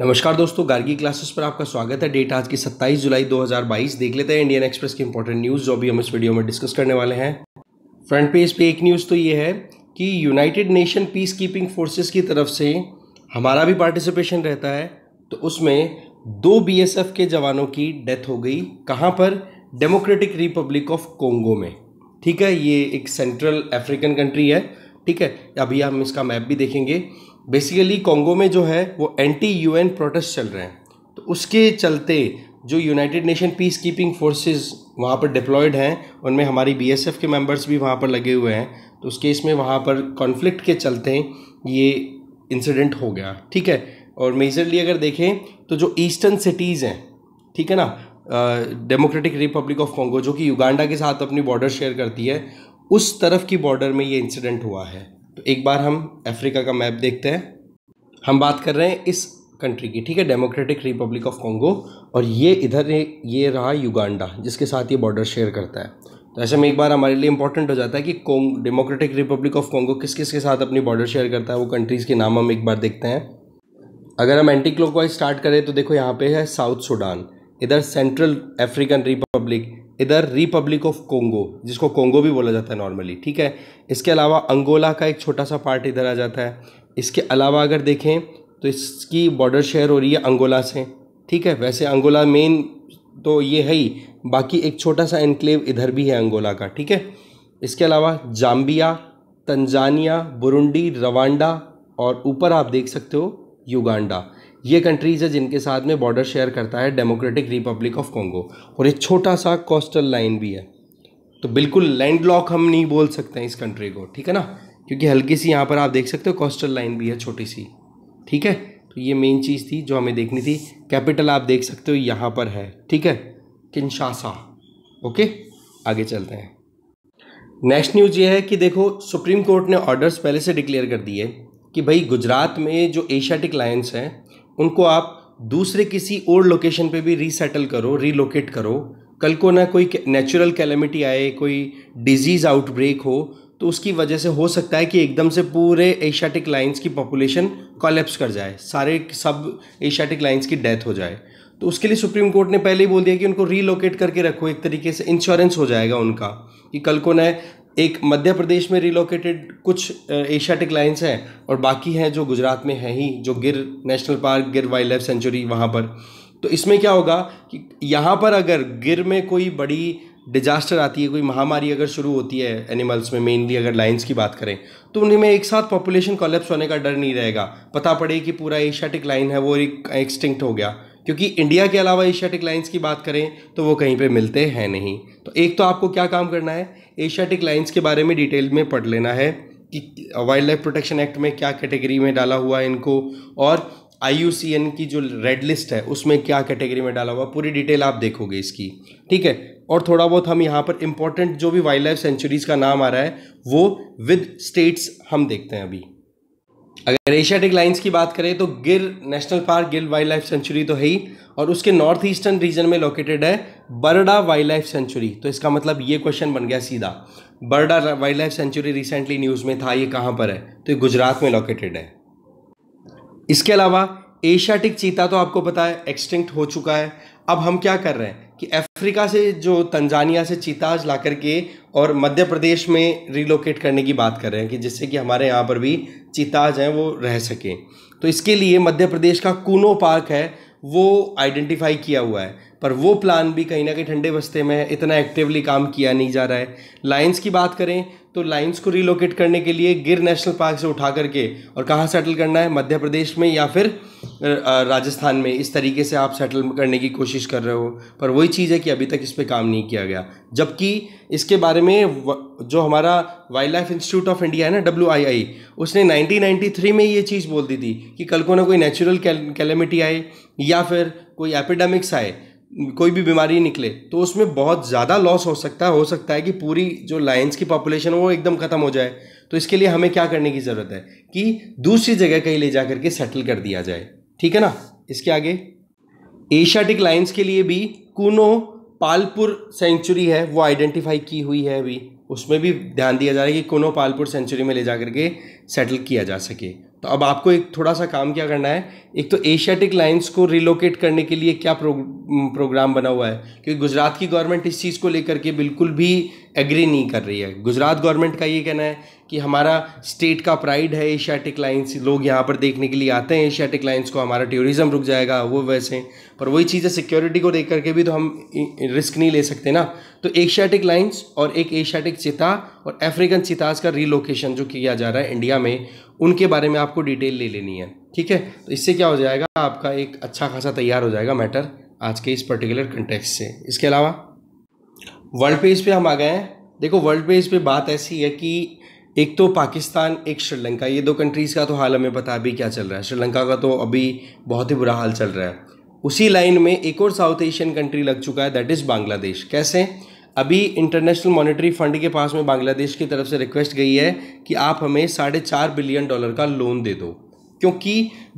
नमस्कार दोस्तों गार्गी क्लासेस पर आपका स्वागत है डेट आज की 27 जुलाई 2022 देख लेते हैं इंडियन एक्सप्रेस की इंपॉर्टेंट न्यूज़ जो भी हम इस वीडियो में डिस्कस करने वाले हैं फ्रंट पेज पे एक न्यूज़ तो ये है कि United Nation peace keeping forces की तरफ से हमारा भी पार्टिसिपेशन रहता है तो उसमें दो बी के जवानों की डेथ हो गई कहाँ पर डेमोक्रेटिक रिपब्लिक ऑफ कोंगो में ठीक है ये एक सेंट्रल अफ्रीकन कंट्री है ठीक है अभी हम इसका मैप भी देखेंगे बेसिकली कॉन्गो में जो है वो एंटी यूएन प्रोटेस्ट चल रहे हैं तो उसके चलते जो United Nation peace keeping forces वहाँ पर डिप्लॉयड हैं उनमें हमारी बीएसएफ के मेंबर्स भी वहाँ पर लगे हुए हैं तो उस केस में वहाँ पर कॉन्फ्लिक्ट के चलते ये इंसिडेंट हो गया ठीक है और मेजरली अगर देखें तो जो ईस्टर्न सिटीज़ हैं ठीक है ना डेमोक्रेटिक रिपब्लिक ऑफ कॉन्गो जो कि युगांडा के साथ अपनी बॉर्डर शेयर करती है उस तरफ की बॉर्डर में ये इंसिडेंट हुआ है तो एक बार हम अफ्रीका का मैप देखते हैं हम बात कर रहे हैं इस कंट्री की ठीक है डेमोक्रेटिक रिपब्लिक ऑफ कॉन्गो और ये इधर ये रहा युगांडा जिसके साथ ये बॉर्डर शेयर करता है तो ऐसे में एक बार हमारे लिए इंपॉर्टेंट हो जाता है कि डेमोक्रेटिक रिपब्लिक ऑफ कॉन्गो किस किस के साथ अपनी बॉर्डर शेयर करता है वो कंट्रीज़ के नाम हम एक बार देखते हैं अगर हम एंटी क्लॉकवाइज स्टार्ट करें तो देखो यहाँ पे है साउथ सूडान इधर सेंट्रल अफ्रीकन रिपब्लिक इधर रिपब्लिक ऑफ कोंगो जिसको कोंगो भी बोला जाता है नॉर्मली ठीक है इसके अलावा अंगोला का एक छोटा सा पार्ट इधर आ जाता है इसके अलावा अगर देखें तो इसकी बॉर्डर शेयर हो रही है अंगोला से ठीक है वैसे अंगोला मेन तो ये है ही बाकी एक छोटा सा इनक्लेव इधर भी है अंगोला का ठीक है इसके अलावा जाम्बिया तंजानिया बुरुंडी रवांडा और ऊपर आप देख सकते हो युगांडा ये कंट्रीज़ है जिनके साथ में बॉर्डर शेयर करता है डेमोक्रेटिक रिपब्लिक ऑफ कॉन्गो और एक छोटा सा कोस्टल लाइन भी है तो बिल्कुल लैंड लॉक हम नहीं बोल सकते हैं इस कंट्री को ठीक है ना क्योंकि हल्की सी यहाँ पर आप देख सकते हो कोस्टल लाइन भी है छोटी सी ठीक है तो ये मेन चीज़ थी जो हमें देखनी थी कैपिटल आप देख सकते हो यहाँ पर है ठीक है किन्शासा ओके आगे चलते हैं नेक्स्ट न्यूज़ ये है कि देखो सुप्रीम कोर्ट ने ऑर्डर्स पहले से डिक्लेयर कर दिए कि भाई गुजरात में जो एशियाटिक लायंस हैं उनको आप दूसरे किसी और लोकेशन पे भी रीसेटल करो रीलोकेट करो कल को ना कोई नेचुरल कैलेमिटी आए कोई डिजीज़ आउटब्रेक हो तो उसकी वजह से हो सकता है कि एकदम से पूरे एशियाटिक लाइन्स की पॉपुलेशन कॉलेप्स कर जाए सारे सब एशियाटिक लाइन्स की डेथ हो जाए तो उसके लिए सुप्रीम कोर्ट ने पहले ही बोल दिया कि उनको रीलोकेट करके रखो एक तरीके से इंश्योरेंस हो जाएगा उनका कि कल को न एक मध्य प्रदेश में रिलोकेटेड कुछ एशियाटिक लाइन्स हैं और बाकी हैं जो गुजरात में हैं ही जो Gir national park Gir wildlife sanctuary वहाँ पर तो इसमें क्या होगा कि यहाँ पर अगर गिर में कोई बड़ी डिजास्टर आती है कोई महामारी अगर शुरू होती है एनिमल्स में मेनली अगर लाइन्स की बात करें तो उनमें में एक साथ पॉपुलेशन कोलेप्स होने का डर नहीं रहेगा पता पड़े कि पूरा एशियाटिक लाइन है वो एक एक्सटिंक्ट हो गया क्योंकि इंडिया के अलावा एशियाटिक लाइन्स की बात करें तो वो कहीं पर मिलते हैं नहीं तो एक तो आपको क्या काम करना है एशियाटिक लाइन्स के बारे में डिटेल में पढ़ लेना है कि वाइल्ड लाइफ प्रोटेक्शन एक्ट में क्या कैटेगरी में डाला हुआ है इनको और आई की जो रेड लिस्ट है उसमें क्या कैटेगरी में डाला हुआ पूरी डिटेल आप देखोगे इसकी ठीक है और थोड़ा बहुत हम यहाँ पर इम्पॉर्टेंट जो भी वाइल्ड लाइफ सेंचुरीज़ का नाम आ रहा है वो विद स्टेट्स हम देखते हैं अभी अगर एशियाटिक लाइन्स की बात करें तो Gir national park Gir wildlife sanctuary तो है ही और उसके नॉर्थ ईस्टर्न रीजन में लोकेटेड है बर्डा वाइल्ड लाइफ सेंचुरी तो इसका मतलब ये क्वेश्चन बन गया सीधा Barda wildlife sanctuary recently news में था ये कहाँ पर है तो ये गुजरात में लोकेटेड है इसके अलावा एशियाटिक चीता तो आपको पता है एक्सटिंक्ट हो चुका है अब हम क्या कर रहे हैं कि अफ्रीका से जो तंजानिया से चीताज ला करके और मध्य प्रदेश में रिलोकेट करने की बात कर रहे हैं कि जिससे कि हमारे यहाँ पर भी चीताज हैं वो रह सकें तो इसके लिए मध्य प्रदेश का कूनो पार्क है वो आइडेंटिफाई किया हुआ है पर वो प्लान भी कहीं ना कहीं ठंडे बस्ते में इतना एक्टिवली काम किया नहीं जा रहा है लाइन्स की बात करें तो लाइन्स को रिलोकेट करने के लिए गिर नेशनल पार्क से उठा करके और कहाँ सेटल करना है मध्य प्रदेश में या फिर राजस्थान में इस तरीके से आप सेटल करने की कोशिश कर रहे हो पर वही चीज़ है कि अभी तक इस पर काम नहीं किया गया जबकि इसके बारे में जो हमारा wildlife institute of India है ना डब्ल्यू उसने 1993 में ये चीज़ बोल दी थी कि कल को ना कोई नेचुरल कैलेमिटी आए या फिर कोई एपिडेमिक्स आए कोई भी बीमारी निकले तो उसमें बहुत ज़्यादा लॉस हो सकता है हो सकता है कि पूरी जो लायंस की पॉपुलेशन वो एकदम ख़त्म हो जाए तो इसके लिए हमें क्या करने की ज़रूरत है कि दूसरी जगह कहीं ले जा करके सेटल कर दिया जाए ठीक है ना इसके आगे एशियाटिक लाइन्स के लिए भी कूनो पालपुर सेंचुरी है वो आइडेंटिफाई की हुई है अभी उसमें भी ध्यान दिया जा रहा है कि कोनो पालपुर सेंचुरी में ले जा करके सेटल किया जा सके तो अब आपको एक थोड़ा सा काम क्या करना है एक तो एशियाटिक लाइंस को रिलोकेट करने के लिए क्या प्रो, प्रोग्राम mm, बना हुआ है क्योंकि गुजरात की गवर्नमेंट इस चीज़ को लेकर के बिल्कुल भी एग्री नहीं कर रही है गुजरात गवर्नमेंट का ये कहना है कि हमारा स्टेट का प्राइड है एशियाटिक लाइंस लोग यहाँ पर देखने के लिए आते हैं एशियाटिक लाइंस को हमारा टूरिज़्म रुक जाएगा वो वैसे पर वही चीज़ है सिक्योरिटी को देख करके भी तो हम रिस्क नहीं ले सकते ना तो एशियाटिक लाइन्स और एक एशियाटिक चिता और अफ्रीकन चिताज का रीलोकेशन जो किया जा रहा है इंडिया में उनके बारे में आपको डिटेल ले लेनी है ठीक है तो इससे क्या हो जाएगा आपका एक अच्छा खासा तैयार हो जाएगा मैटर आज के इस पर्टिकुलर कंटेक्स से इसके अलावा वर्ल्ड पेज पर हम आ गए हैं देखो वर्ल्ड पेज पर बात ऐसी है कि एक तो पाकिस्तान एक श्रीलंका ये दो कंट्रीज़ का तो हाल हमें पता अभी क्या चल रहा है श्रीलंका का तो अभी बहुत ही बुरा हाल चल रहा है उसी लाइन में एक और साउथ एशियन कंट्री लग चुका है दैट इज़ बांग्लादेश कैसे अभी इंटरनेशनल मॉनेटरी फंड के पास में बांग्लादेश की तरफ से रिक्वेस्ट गई है कि आप हमें साढ़े चार बिलियन डॉलर का लोन दे दो क्योंकि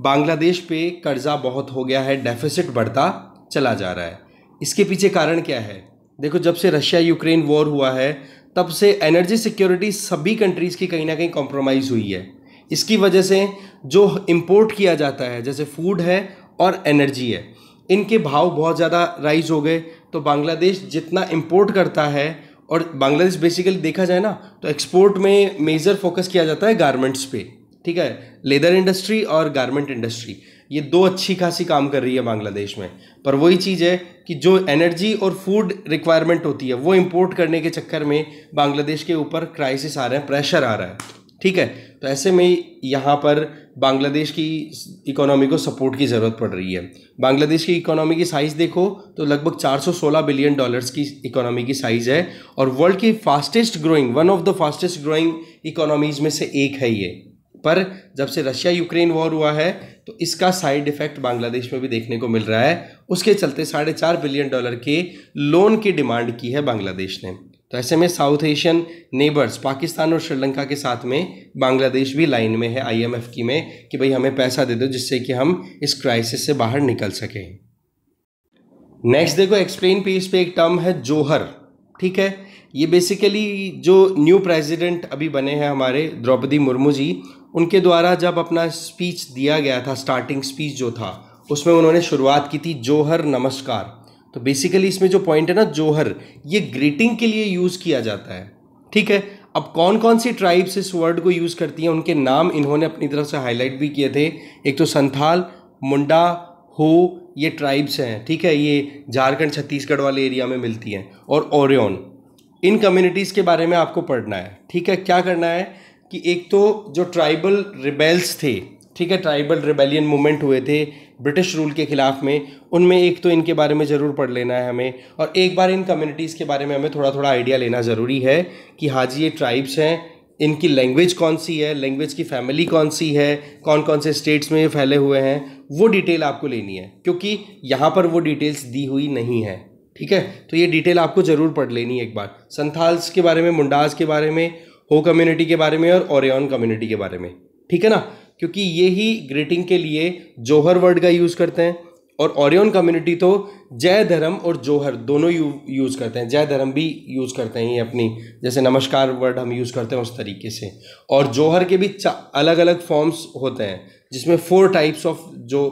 बांग्लादेश पे कर्ज़ा बहुत हो गया है डेफिसिट बढ़ता चला जा रहा है इसके पीछे कारण क्या है देखो जब से रशिया यूक्रेन वॉर हुआ है तब से एनर्जी सिक्योरिटी सभी कंट्रीज़ की कहीं ना कहीं कॉम्प्रोमाइज़ हुई है इसकी वजह से जो इम्पोर्ट किया जाता है जैसे फूड है और एनर्जी है इनके भाव बहुत ज़्यादा राइज हो गए तो बांग्लादेश जितना इम्पोर्ट करता है और बांग्लादेश बेसिकली देखा जाए ना तो एक्सपोर्ट में मेजर फोकस किया जाता है गारमेंट्स पे ठीक है लेदर इंडस्ट्री और गारमेंट इंडस्ट्री ये दो अच्छी खासी काम कर रही है बांग्लादेश में पर वही चीज़ है कि जो एनर्जी और फूड रिक्वायरमेंट होती है वो इम्पोर्ट करने के चक्कर में बांग्लादेश के ऊपर क्राइसिस आ रहे हैं प्रेशर आ रहा है ठीक है तो ऐसे में यहाँ पर बांग्लादेश की इकोनॉमी को सपोर्ट की ज़रूरत पड़ रही है बांग्लादेश की इकोनॉमी की साइज़ देखो तो लगभग 416 बिलियन डॉलर्स की इकोनॉमी की साइज़ है और वर्ल्ड की fastest growing one of the fastest growing economies में से एक है ये पर जब से रशिया यूक्रेन वॉर हुआ है तो इसका साइड इफ़ेक्ट बांग्लादेश में भी देखने को मिल रहा है उसके चलते साढ़े चार बिलियन डॉलर के लोन की डिमांड की है बांग्लादेश ने तो ऐसे में साउथ एशियन नेबर्स पाकिस्तान और श्रीलंका के साथ में बांग्लादेश भी लाइन में है आईएमएफ की में कि भाई हमें पैसा दे दो जिससे कि हम इस क्राइसिस से बाहर निकल सकें नेक्स्ट देखो एक्सप्लेन पेज पे एक टर्म है जोहर ठीक है ये बेसिकली जो न्यू प्रेसिडेंट अभी बने हैं हमारे द्रौपदी मुर्मू जी उनके द्वारा जब अपना स्पीच दिया गया था स्टार्टिंग स्पीच जो था उसमें उन्होंने शुरुआत की थी जोहर नमस्कार तो बेसिकली इसमें जो पॉइंट है ना जोहर ये ग्रीटिंग के लिए यूज़ किया जाता है ठीक है अब कौन कौन सी ट्राइब्स इस वर्ड को यूज़ करती हैं उनके नाम इन्होंने अपनी तरफ से हाईलाइट भी किए थे एक तो संथाल मुंडा हो ये ट्राइब्स हैं ठीक है ये झारखंड छत्तीसगढ़ वाले एरिया में मिलती हैं और ओरियन इन कम्युनिटीज़ के बारे में आपको पढ़ना है ठीक है क्या करना है कि एक तो जो ट्राइबल रिबेल्स थे ठीक है ट्राइबल रिबेलियन मूवमेंट हुए थे ब्रिटिश रूल के ख़िलाफ़ में उनमें एक तो इनके बारे में ज़रूर पढ़ लेना है हमें और एक बार इन कम्युनिटीज़ के बारे में हमें थोड़ा थोड़ा आइडिया लेना ज़रूरी है कि हाँ जी ये ट्राइब्स हैं इनकी लैंग्वेज कौन सी है लैंग्वेज की फैमिली कौन सी है कौन कौन से स्टेट्स में ये फैले हुए हैं वो डिटेल आपको लेनी है क्योंकि यहाँ पर वो डिटेल्स दी हुई नहीं है ठीक है तो ये डिटेल आपको ज़रूर पढ़ लेनी है एक बार संथाल्स के बारे में मुंडास के बारे में हो कम्युनिटी के बारे में और ओरियन कम्युनिटी के बारे में ठीक है ना क्योंकि ये ही ग्रीटिंग के लिए जोहर वर्ड का यूज़ करते हैं और ओरियन कम्युनिटी तो जय धर्म और जोहर दोनों यू यूज़ करते हैं जय धर्म भी यूज़ करते हैं ये अपनी जैसे नमस्कार वर्ड हम यूज़ करते हैं उस तरीके से और जोहर के भी अलग अलग फॉर्म्स होते हैं जिसमें फोर टाइप्स ऑफ जो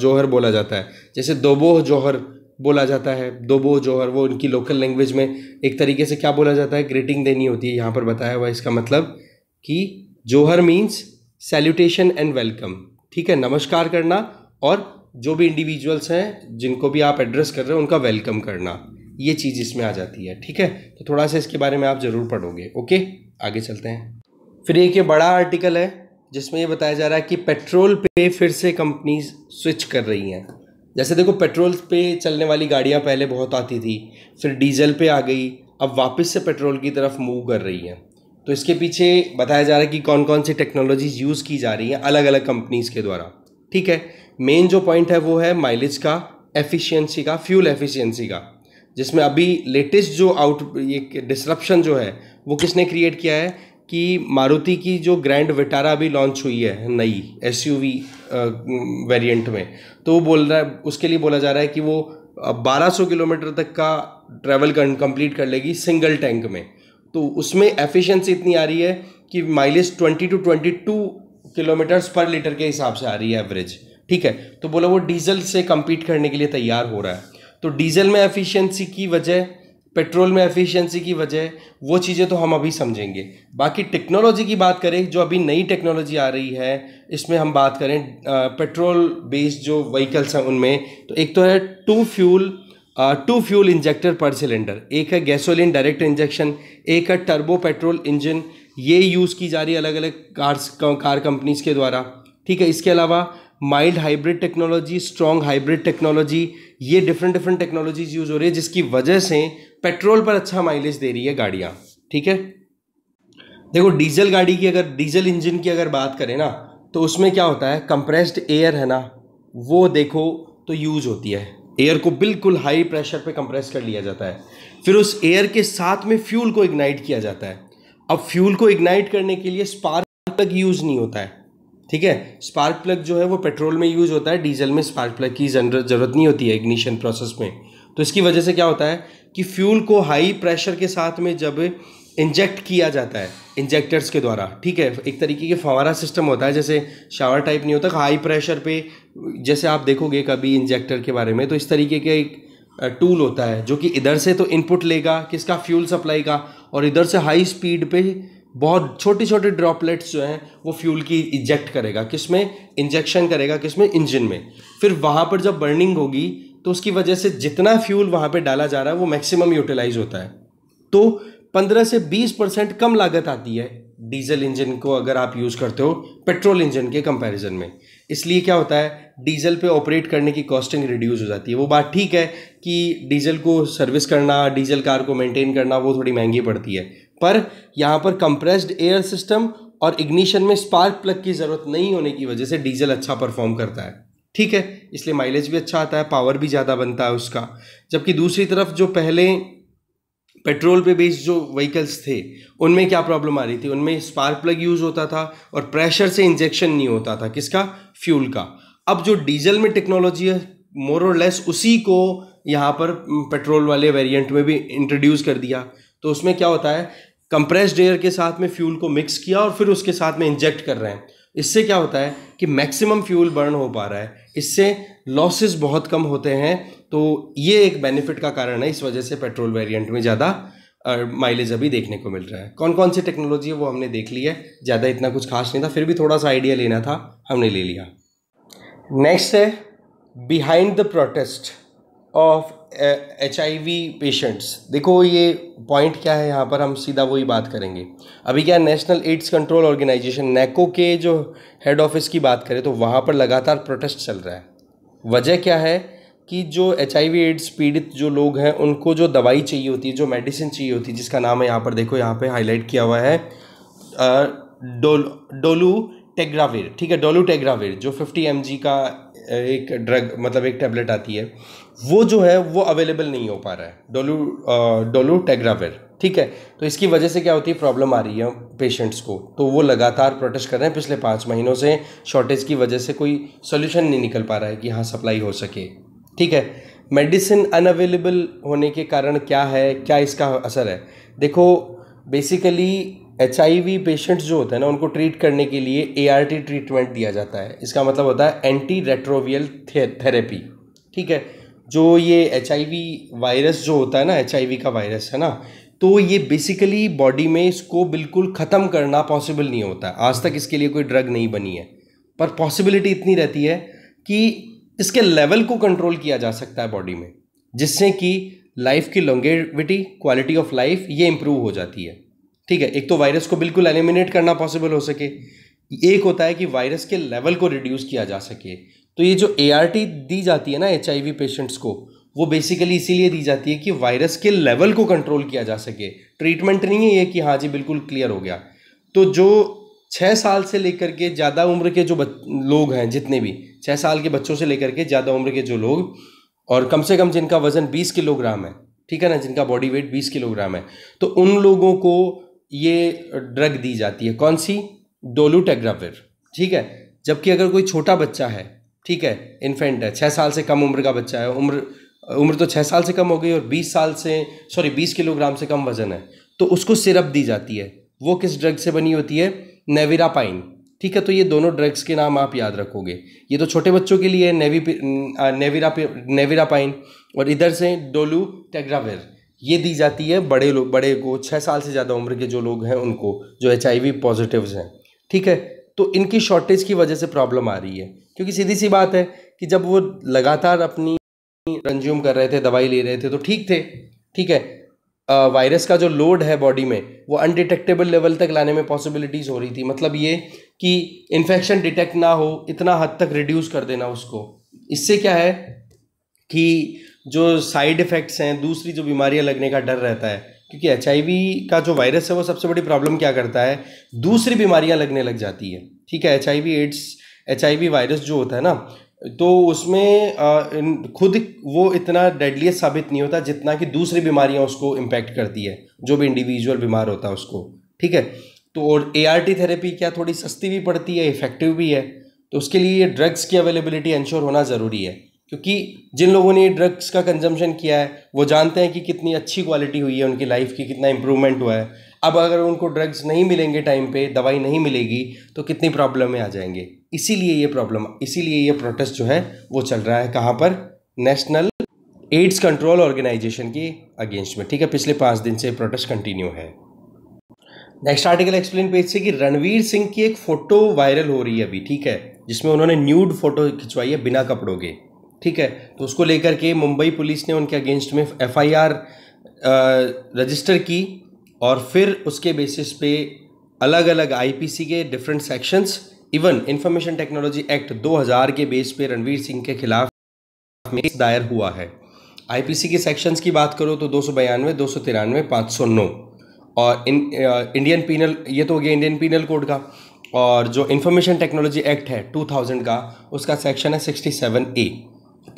जोहर बोला जाता है जैसे दोबोह जोहर बोला जाता है दोबो जोहर वो उनकी लोकल लैंग्वेज में एक तरीके से क्या बोला जाता है ग्रीटिंग देनी होती है यहाँ पर बताया हुआ इसका मतलब कि Johar means salutation and welcome ठीक है नमस्कार करना और जो भी इंडिविजुअल्स हैं जिनको भी आप एड्रेस कर रहे हो उनका वेलकम करना ये चीज़ इसमें आ जाती है ठीक है तो थोड़ा सा इसके बारे में आप ज़रूर पढ़ोगे ओके आगे चलते हैं फिर एक ये बड़ा आर्टिकल है जिसमें ये बताया जा रहा है कि पेट्रोल पे फिर से कंपनीज स्विच कर रही हैं जैसे देखो पेट्रोल पे चलने वाली गाड़ियाँ पहले बहुत आती थी फिर डीजल पे आ गई अब वापस से पेट्रोल की तरफ मूव कर रही हैं तो इसके पीछे बताया जा रहा है कि कौन कौन सी टेक्नोलॉजीज यूज़ की जा रही हैं अलग अलग कंपनीज़ के द्वारा ठीक है मेन जो पॉइंट है वो है माइलेज का एफिशिएंसी का फ्यूल एफिशिएंसी का जिसमें अभी लेटेस्ट जो आउट ये डिसरप्शन जो है वो किसने क्रिएट किया है कि मारुति की जो ग्रैंड विटारा अभी लॉन्च हुई है नई एस यू वेरियंट में तो वो बोल रहा है उसके लिए बोला जा रहा है कि वो 1200 किलोमीटर तक का ट्रैवल कंप्लीट कर लेगी सिंगल टैंक में तो उसमें एफिशिएंसी इतनी आ रही है कि mileage twenty two twenty two kilometres per litre के हिसाब से आ रही है एवरेज ठीक है तो बोला वो डीजल से कम्पीट करने के लिए तैयार हो रहा है तो डीजल में एफिशिएंसी की वजह पेट्रोल में एफिशिएंसी की वजह वो चीज़ें तो हम अभी समझेंगे बाकी टेक्नोलॉजी की बात करें जो अभी नई टेक्नोलॉजी आ रही है इसमें हम बात करें पेट्रोल बेस्ड जो व्हीकल्स हैं उनमें तो एक तो है two fuel two fuel injector per cylinder एक है गैसोलिन डायरेक्ट इंजेक्शन एक है टर्बो पेट्रोल इंजन ये यूज़ की जा रही है अलग अलग कार्स कार कंपनीज के द्वारा ठीक है इसके अलावा mild hybrid technology strong hybrid technology ये डिफरेंट डिफरेंट टेक्नोलॉजीज यूज़ हो रही है जिसकी वजह से पेट्रोल पर अच्छा माइलेज दे रही है गाड़ियाँ ठीक है देखो डीजल गाड़ी की अगर डीजल इंजन की अगर बात करें ना तो उसमें क्या होता है कंप्रेस्ड एयर है ना वो देखो तो यूज़ होती है एयर को बिल्कुल हाई प्रेशर पे कंप्रेस कर लिया जाता है फिर उस एयर के साथ में फ्यूल को इग्नाइट किया जाता है अब फ्यूल को इग्नाइट करने के लिए स्पार्क प्लग यूज़ नहीं होता है ठीक है स्पार्क प्लग जो है वो पेट्रोल में यूज़ होता है डीजल में स्पार्क प्लग की ज़रूरत नहीं होती है इग्निशन प्रोसेस में तो इसकी वजह से क्या होता है कि फ्यूल को हाई प्रेशर के साथ में जब इंजेक्ट किया जाता है इंजेक्टर्स के द्वारा ठीक है एक तरीके के फवारा सिस्टम होता है जैसे शावर टाइप नहीं होता हाई प्रेशर पे जैसे आप देखोगे कभी इंजेक्टर के बारे में तो इस तरीके के एक टूल होता है जो कि इधर से तो इनपुट लेगा किसका फ्यूल सप्लाई का और इधर से हाई स्पीड पे बहुत छोटे छोटे ड्रॉपलेट्स जो हैं वो फ्यूल की इजेक्ट करेगा किस में इंजेक्शन करेगा किस में इंजन में फिर वहाँ पर जब बर्निंग होगी तो उसकी वजह से जितना फ्यूल वहाँ पर डाला जा रहा है वो मैक्सिमम यूटिलाइज होता है तो पंद्रह से बीस परसेंट कम लागत आती है डीजल इंजन को अगर आप यूज़ करते हो पेट्रोल इंजन के कंपैरिजन में इसलिए क्या होता है डीजल पे ऑपरेट करने की कॉस्टिंग रिड्यूस हो जाती है वो बात ठीक है कि डीजल को सर्विस करना डीजल कार को मेंटेन करना वो थोड़ी महंगी पड़ती है पर यहाँ पर कंप्रेस्ड एयर सिस्टम और इग्निशन में स्पार्क प्लग की ज़रूरत नहीं होने की वजह से डीजल अच्छा परफॉर्म करता है ठीक है इसलिए माइलेज भी अच्छा आता है पावर भी ज़्यादा बनता है उसका जबकि दूसरी तरफ जो पहले पेट्रोल पे बेस्ड जो व्हीकल्स थे उनमें क्या प्रॉब्लम आ रही थी उनमें स्पार्क प्लग यूज़ होता था और प्रेशर से इंजेक्शन नहीं होता था किसका फ्यूल का अब जो डीजल में टेक्नोलॉजी है मोर और लेस उसी को यहाँ पर पेट्रोल वाले वेरिएंट में भी इंट्रोड्यूस कर दिया तो उसमें क्या होता है कंप्रेस्ड एयर के साथ में फ्यूल को मिक्स किया और फिर उसके साथ में इंजेक्ट कर रहे हैं इससे क्या होता है कि मैक्सिमम फ्यूल बर्न हो पा रहा है इससे लॉसेस बहुत कम होते हैं तो ये एक बेनिफिट का कारण है इस वजह से पेट्रोल वेरिएंट में ज़्यादा माइलेज अभी देखने को मिल रहा है कौन कौन सी टेक्नोलॉजी है वो हमने देख ली है ज़्यादा इतना कुछ खास नहीं था फिर भी थोड़ा सा आइडिया लेना था हमने ले लिया नेक्स्ट है behind the protest of H I V patients देखो ये पॉइंट क्या है यहाँ पर हम सीधा वही बात करेंगे अभी क्या National AIDS Control Organisation NACO के जो हेड ऑफिस की बात करें तो वहाँ पर लगातार प्रोटेस्ट चल रहा है वजह क्या है कि जो एच आई वी एड्स पीड़ित जो लोग हैं उनको जो दवाई चाहिए होती है जो मेडिसिन चाहिए होती है जिसका नाम है यहाँ पर देखो यहाँ पर हाईलाइट किया हुआ है डोलू डोलू टेग्राविर ठीक है डोलू टेग्राविर जो फिफ्टी एम जी का एक ड्रग मतलब एक टैबलेट आती है वो जो है वो अवेलेबल नहीं हो पा रहा है डोलू डोलू डोलूटेग्राविर ठीक है तो इसकी वजह से क्या होती है प्रॉब्लम आ रही है पेशेंट्स को तो वो लगातार प्रोटेस्ट कर रहे हैं पिछले पाँच महीनों से शॉर्टेज की वजह से कोई सोल्यूशन नहीं निकल पा रहा है कि हाँ सप्लाई हो सके ठीक है मेडिसिन अनअवेलेबल होने के कारण क्या है क्या इसका असर है देखो बेसिकली एच पेशेंट्स जो होते हैं ना उनको ट्रीट करने के लिए ए ट्रीटमेंट दिया जाता है इसका मतलब होता है एंटी रेट्रोवियल थेरेपी ठीक है जो ये एच वायरस जो होता है ना एच का वायरस है ना तो ये बेसिकली बॉडी में इसको बिल्कुल ख़त्म करना पॉसिबल नहीं होता आज तक इसके लिए कोई ड्रग नहीं बनी है पर पॉसिबिलिटी इतनी रहती है कि इसके लेवल को कंट्रोल किया जा सकता है बॉडी में जिससे कि लाइफ की लॉन्गेविटी क्वालिटी ऑफ लाइफ ये इम्प्रूव हो जाती है ठीक है एक तो वायरस को बिल्कुल एलिमिनेट करना पॉसिबल हो सके एक होता है कि वायरस के लेवल को रिड्यूस किया जा सके तो ये जो ए दी जाती है ना एच पेशेंट्स को वो बेसिकली इसीलिए दी जाती है कि वायरस के लेवल को कंट्रोल किया जा सके ट्रीटमेंट नहीं है ये कि हाँ जी बिल्कुल क्लियर हो गया तो जो छः साल से लेकर के ज़्यादा उम्र के जो लोग हैं जितने भी छः साल के बच्चों से लेकर के ज़्यादा उम्र के जो लोग और कम से कम जिनका वज़न बीस किलोग्राम है ठीक है ना जिनका बॉडी वेट बीस किलोग्राम है तो उन लोगों को ये ड्रग दी जाती है कौन सी डोलूटेग्राविर ठीक है जबकि अगर कोई छोटा बच्चा है ठीक है इन्फेंट है छः साल से कम उम्र का बच्चा है उम्र उम्र तो छः साल से कम हो गई और बीस साल से सॉरी बीस किलोग्राम से कम वजन है तो उसको सिरप दी जाती है वो किस ड्रग से बनी होती है नेविरापाइन ठीक है तो ये दोनों ड्रग्स के नाम आप याद रखोगे ये तो छोटे बच्चों के लिए नेवी नेविरा नेविरापाइन और इधर से डोलू टेग्राविर ये दी जाती है बड़े लोग बड़े को छः साल से ज़्यादा उम्र के जो लोग हैं उनको जो एच आई पॉजिटिव हैं ठीक है तो इनकी शॉर्टेज की वजह से प्रॉब्लम आ रही है क्योंकि सीधी सी बात है कि जब वो लगातार अपनी कंज्यूम कर रहे थे दवाई ले रहे थे तो ठीक थे ठीक है आ, वायरस का जो लोड है बॉडी में वो अनडिटेक्टेबल लेवल तक लाने में पॉसिबिलिटीज़ हो रही थी मतलब ये कि इन्फेक्शन डिटेक्ट ना हो इतना हद तक रिड्यूस कर देना उसको इससे क्या है कि जो साइड इफ़ेक्ट्स हैं दूसरी जो बीमारियां लगने का डर रहता है क्योंकि एच का जो वायरस है वो सबसे बड़ी प्रॉब्लम क्या करता है दूसरी बीमारियां लगने लग जाती है ठीक है एच एड्स एच वायरस जो होता है ना तो उसमें खुद वो इतना डेडलीस्ट साबित नहीं होता जितना कि दूसरी बीमारियां उसको इम्पैक्ट करती है जो भी इंडिविजुअल बीमार होता है उसको ठीक है तो और ए थेरेपी क्या थोड़ी सस्ती भी पड़ती है इफ़ेक्टिव भी है तो उसके लिए ड्रग्स की अवेलेबिलिटी इंश्योर होना ज़रूरी है क्योंकि जिन लोगों ने ड्रग्स का कंजम्पशन किया है वो जानते हैं कि कितनी अच्छी क्वालिटी हुई है उनकी लाइफ की कितना इम्प्रूवमेंट हुआ है अब अगर उनको ड्रग्स नहीं मिलेंगे टाइम पे दवाई नहीं मिलेगी तो कितनी प्रॉब्लम में आ जाएंगे इसीलिए ये प्रॉब्लम इसीलिए ये प्रोटेस्ट जो है वो चल रहा है कहाँ पर नेशनल एड्स कंट्रोल ऑर्गेनाइजेशन के अगेंस्ट में ठीक है पिछले पाँच दिन से प्रोटेस्ट कंटिन्यू है नेक्स्ट आर्टिकल एक्सप्लेन पेज से कि रणवीर सिंह की एक फ़ोटो वायरल हो रही है अभी ठीक है जिसमें उन्होंने न्यूड फोटो खिंचवाई है बिना कपड़ों के ठीक है तो उसको लेकर के मुंबई पुलिस ने उनके अगेंस्ट में एफआईआर रजिस्टर की और फिर उसके बेसिस पे अलग अलग आईपीसी के different sections even information technology act 2000 के बेस पे रणवीर सिंह के खिलाफ केस दायर हुआ है आईपीसी के सेक्शंस की बात करो तो दो सौ बयानवे दो सौ तिरानवे पाँच सौ नौ और इन इंडियन पीनल ये तो हो गया इंडियन पीनल कोड का और जो इंफॉर्मेशन टेक्नोलॉजी एक्ट है 2000 का उसका सेक्शन है 67 ए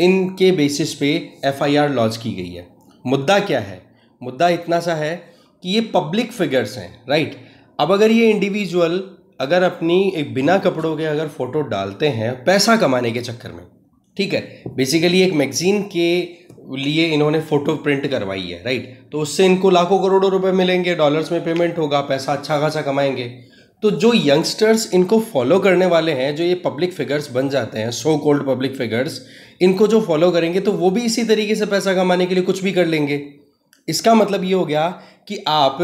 इनके बेसिस पे एफआईआर लॉन्च की गई है मुद्दा क्या है मुद्दा इतना सा है कि ये पब्लिक फिगर्स हैं राइट अब अगर ये इंडिविजुअल अगर अपनी एक बिना कपड़ों के अगर फ़ोटो डालते हैं पैसा कमाने के चक्कर में ठीक है बेसिकली एक मैगज़ीन के लिए इन्होंने फ़ोटो प्रिंट करवाई है राइट तो उससे इनको लाखों करोड़ों रुपए मिलेंगे डॉलर्स में पेमेंट होगा पैसा अच्छा खासा कमाएंगे तो जो यंगस्टर्स इनको फॉलो करने वाले हैं जो ये पब्लिक फिगर्स बन जाते हैं सो कोल्ड पब्लिक फिगर्स इनको जो फॉलो करेंगे तो वो भी इसी तरीके से पैसा कमाने के लिए कुछ भी कर लेंगे इसका मतलब ये हो गया कि आप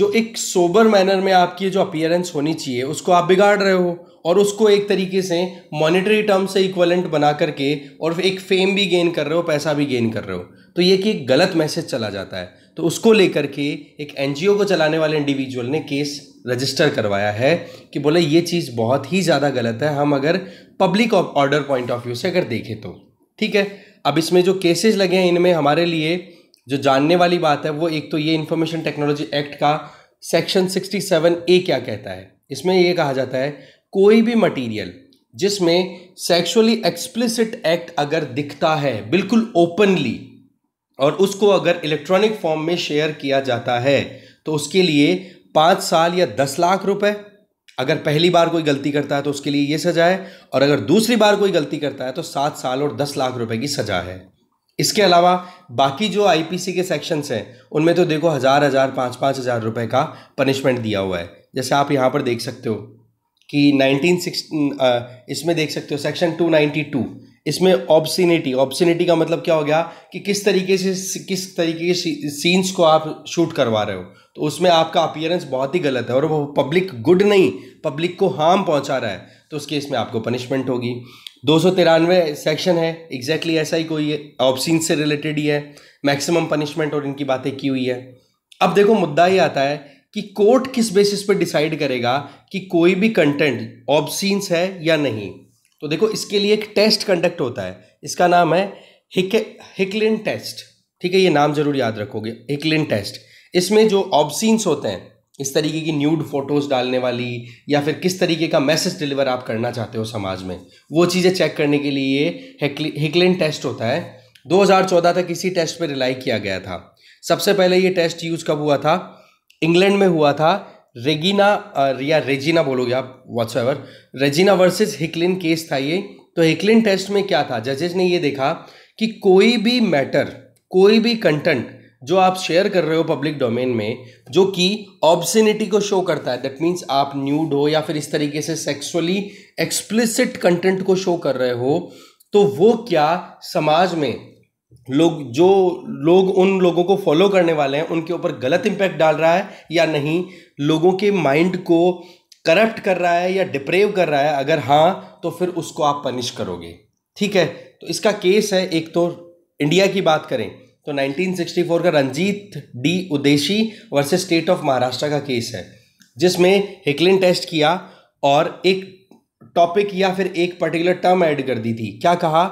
जो एक सोबर मैनर में आपकी जो अपियरेंस होनी चाहिए उसको आप बिगाड़ रहे हो और उसको एक तरीके से मॉनिटरी टर्म से इक्वलेंट बना करके और एक फेम भी गेन कर रहे हो पैसा भी गेन कर रहे हो तो ये कि गलत मैसेज चला जाता है तो उसको लेकर के एक एन को चलाने वाले इंडिविजुअल ने केस रजिस्टर करवाया है कि बोले ये चीज़ बहुत ही ज़्यादा गलत है हम अगर public order point of view से अगर देखें तो ठीक है अब इसमें जो केसेज लगे हैं इनमें हमारे लिए जो जानने वाली बात है वो एक तो ये इन्फॉर्मेशन टेक्नोलॉजी एक्ट का सेक्शन 67 ए क्या कहता है इसमें ये कहा जाता है कोई भी मटेरियल जिसमें सेक्सुअली एक्सप्लिसिट एक्ट अगर दिखता है बिल्कुल ओपनली और उसको अगर इलेक्ट्रॉनिक फॉर्म में शेयर किया जाता है तो उसके लिए पाँच साल या दस लाख रुपए अगर पहली बार कोई गलती करता है तो उसके लिए ये सजा है और अगर दूसरी बार कोई गलती करता है तो सात साल और दस लाख रुपए की सजा है इसके अलावा बाकी जो आईपीसी के सेक्शंस हैं उनमें तो देखो हज़ार हज़ार पाँच पाँच हज़ार रुपये का पनिशमेंट दिया हुआ है जैसे आप यहाँ पर देख सकते हो कि नाइनटीन सिक्स इसमें देख सकते हो सेक्शन टू नाइन्टी टू इसमें ऑब्सिनिटी ऑब्सिनिटी का मतलब क्या हो गया कि किस तरीके से किस तरीके के सीन्स को आप शूट करवा रहे हो तो उसमें आपका अपियरेंस बहुत ही गलत है और वो पब्लिक गुड नहीं पब्लिक को हार्म पहुंचा रहा है तो उस केस में आपको पनिशमेंट होगी दो सेक्शन है एग्जैक्टली exactly ऐसा ही कोई ऑब्सिन से रिलेटेड ही है मैक्सिमम पनिशमेंट और इनकी बातें की हुई है अब देखो मुद्दा ये आता है कि कोर्ट किस बेसिस पर डिसाइड करेगा कि कोई भी कंटेंट ऑब्सिन है या नहीं तो देखो इसके लिए एक टेस्ट कंडक्ट होता है इसका नाम है हिकलिन टेस्ट ठीक है ये नाम जरूर याद रखोगे हिकलिन टेस्ट इसमें जो ऑब्सिन्स होते हैं इस तरीके की न्यूड फोटोज़ डालने वाली या फिर किस तरीके का मैसेज डिलीवर आप करना चाहते हो समाज में वो चीज़ें चेक करने के लिए हिकलिन टेस्ट होता है 2014 तक इसी टेस्ट पर रिलाई किया गया था सबसे पहले ये टेस्ट यूज़ कब हुआ था इंग्लैंड में हुआ था रेगिना uh, या रेजिना बोलोगे आप whatsoever Regina versus Hicklin case था ये तो हिकलिन टेस्ट में क्या था जजेज ने ये देखा कि कोई भी मैटर कोई भी कंटेंट जो आप शेयर कर रहे हो पब्लिक डोमेन में जो कि ऑब्सिनिटी को शो करता है दैट मीन्स आप न्यूड हो या फिर इस तरीके से सेक्सुअली एक्सप्लिसिट कंटेंट को शो कर रहे हो तो वो क्या समाज में लोग जो लोग उन लोगों को फॉलो करने वाले हैं उनके ऊपर गलत इम्पैक्ट डाल रहा है या नहीं लोगों के माइंड को करप्ट कर रहा है या डिप्रेव कर रहा है अगर हाँ तो फिर उसको आप पनिश करोगे ठीक है तो इसका केस है एक तो इंडिया की बात करें तो 1964 का Ranjit D Udeshi versus state of Maharashtra का केस है जिसमें हिकलिन टेस्ट किया और एक टॉपिक या फिर एक पर्टिकुलर टर्म ऐड कर दी थी क्या कहा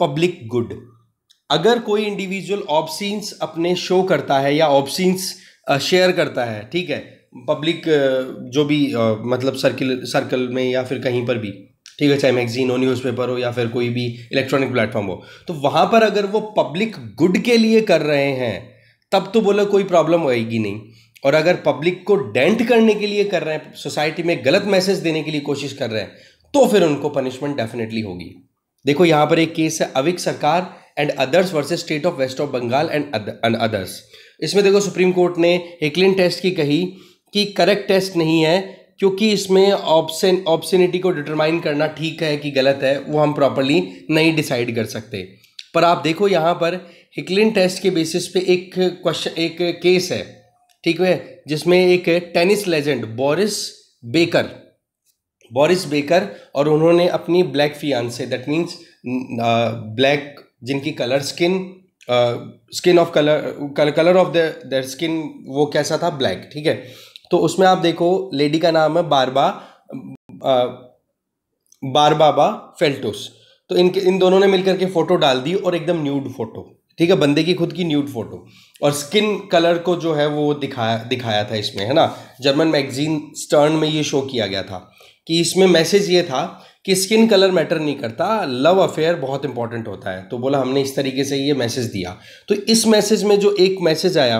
पब्लिक गुड अगर कोई इंडिविजुअल ऑब्सीन्स अपने शो करता है या ऑब्सीन्स शेयर करता है ठीक है पब्लिक जो भी मतलब सर्किल सर्कल में या फिर कहीं पर भी ठीक है चाहे मैगजीन हो न्यूज़पेपर हो या फिर कोई भी इलेक्ट्रॉनिक प्लेटफॉर्म हो तो वहाँ पर अगर वो पब्लिक गुड के लिए कर रहे हैं तब तो बोला कोई प्रॉब्लम होएगी नहीं और अगर पब्लिक को डेंट करने के लिए कर रहे हैं सोसाइटी में गलत मैसेज देने के लिए कोशिश कर रहे हैं तो फिर उनको पनिशमेंट डेफिनेटली होगी देखो यहाँ पर एक केस है Avik Sarkar and others versus state of west of Bengal and others इसमें देखो सुप्रीम कोर्ट ने हेकलिन टेस्ट की कही कि करेक्ट टेस्ट नहीं है क्योंकि इसमें ऑप्शन ऑप्शनिटी को डिटरमाइन करना ठीक है कि गलत है वो हम प्रॉपरली नहीं डिसाइड कर सकते पर आप देखो यहाँ पर हिकलिन टेस्ट के बेसिस पे एक क्वेश्चन एक केस है ठीक है जिसमें एक tennis legend Boris Becker Boris Becker और उन्होंने अपनी black fiancee that means black जिनकी colour skin skin of colour colour of their skin वो कैसा था ब्लैक ठीक है तो उसमें आप देखो लेडी का नाम है बारबा बारबाबा फेल्टोस तो इनके इन दोनों ने मिलकर के फ़ोटो डाल दी और एकदम न्यूड फोटो ठीक है बंदे की खुद की न्यूड फोटो और स्किन कलर को जो है वो दिखाया दिखाया था इसमें है ना जर्मन मैगजीन स्टर्न में ये शो किया गया था कि इसमें मैसेज ये था कि स्किन कलर मैटर नहीं करता लव अफेयर बहुत इंपॉर्टेंट होता है तो बोला हमने इस तरीके से ये मैसेज दिया तो इस मैसेज में जो एक मैसेज आया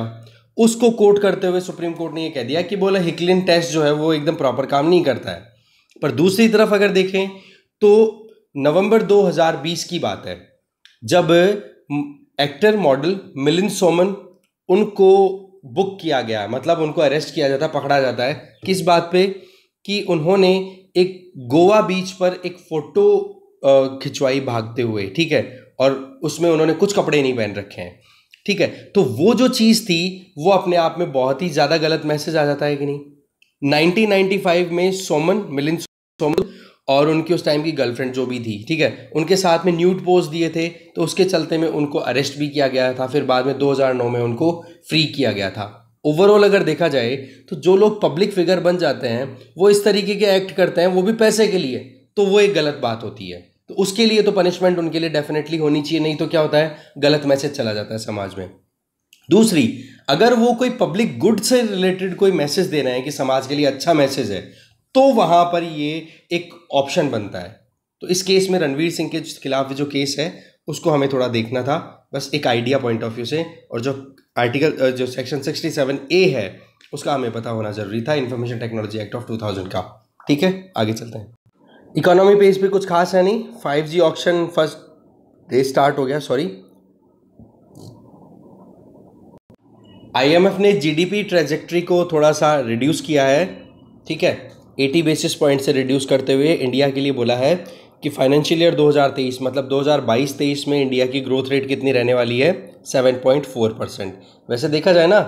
उसको कोट करते हुए सुप्रीम कोर्ट ने ये कह दिया कि बोला हिकलिन टेस्ट जो है वो एकदम प्रॉपर काम नहीं करता है पर दूसरी तरफ अगर देखें तो नवंबर 2020 की बात है जब एक्टर मॉडल मिलिंद सोमन उनको बुक किया गया मतलब उनको अरेस्ट किया जाता पकड़ा जाता है किस बात पे कि उन्होंने एक गोवा बीच पर एक फोटो खिंचवाई भागते हुए ठीक है और उसमें उन्होंने कुछ कपड़े नहीं पहन रखे हैं ठीक है तो वो जो चीज़ थी वो अपने आप में बहुत ही ज़्यादा गलत मैसेज आ जाता है कि नहीं 1995 में सोमन मिलिंद सोमन और उनकी उस टाइम की गर्लफ्रेंड जो भी थी ठीक है उनके साथ में न्यूट पोज दिए थे तो उसके चलते में उनको अरेस्ट भी किया गया था फिर बाद में 2009 में उनको फ्री किया गया था ओवरऑल अगर देखा जाए तो जो लोग पब्लिक फिगर बन जाते हैं वो इस तरीके के एक्ट करते हैं वो भी पैसे के लिए तो वो एक गलत बात होती है तो उसके लिए तो पनिशमेंट उनके लिए डेफिनेटली होनी चाहिए नहीं तो क्या होता है गलत मैसेज चला जाता है समाज में दूसरी अगर वो कोई पब्लिक गुड से रिलेटेड कोई मैसेज दे रहे हैं कि समाज के लिए अच्छा मैसेज है तो वहाँ पर ये एक ऑप्शन बनता है तो इस केस में रणवीर सिंह के खिलाफ जो केस है उसको हमें थोड़ा देखना था बस एक आइडिया पॉइंट ऑफ व्यू से और जो आर्टिकल जो सेक्शन सिक्सटी सेवन ए है उसका हमें पता होना ज़रूरी था information technology act of two thousand का ठीक है आगे चलते हैं इकोनॉमी पेज पे कुछ खास है नहीं five G option first day start हो गया सॉरी आईएमएफ ने जीडीपी ट्रेजेक्ट्री को थोड़ा सा रिड्यूस किया है ठीक है 80 बेसिस पॉइंट से रिड्यूस करते हुए इंडिया के लिए बोला है कि फाइनेंशियल ईयर 2023 मतलब 2022-23 में इंडिया की ग्रोथ रेट कितनी रहने वाली है 7.4 परसेंट वैसे देखा जाए ना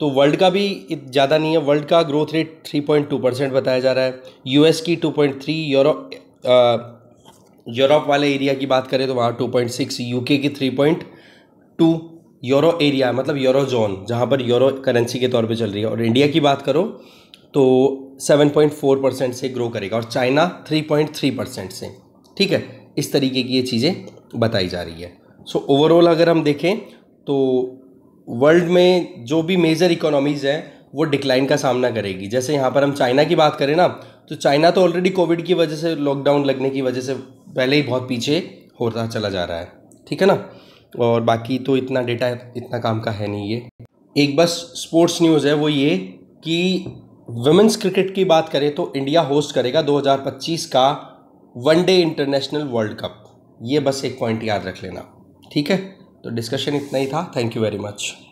तो वर्ल्ड का भी ज़्यादा नहीं है वर्ल्ड का ग्रोथ रेट 3.2 परसेंट बताया जा रहा है यूएस की 2.3 यूरोप यूरोप वाले एरिया की बात करें तो वहाँ 2.6 यूके की 3.2 यूरो एरिया मतलब यूरो जोन जहाँ पर यूरो करेंसी के तौर पे चल रही है और इंडिया की बात करो तो 7.4 परसेंट से ग्रो करेगा और चाइना 3.3 परसेंट से ठीक है इस तरीके की ये चीज़ें बताई जा रही है सो so, ओवरऑल अगर हम देखें तो वर्ल्ड में जो भी मेजर इकोनॉमीज़ हैं वो डिक्लाइन का सामना करेगी जैसे यहाँ पर हम चाइना की बात करें ना तो चाइना तो ऑलरेडी कोविड की वजह से लॉकडाउन लगने की वजह से पहले ही बहुत पीछे होता चला जा रहा है ठीक है ना और बाकी तो इतना डेटा इतना काम का है नहीं ये एक बस स्पोर्ट्स न्यूज़ है वो ये कि वुमेंस क्रिकेट की बात करें तो इंडिया होस्ट करेगा 2025 का वनडे इंटरनेशनल वर्ल्ड कप ये बस एक पॉइंट याद रख लेना ठीक है तो डिस्कशन इतना ही था थैंक यू वेरी मच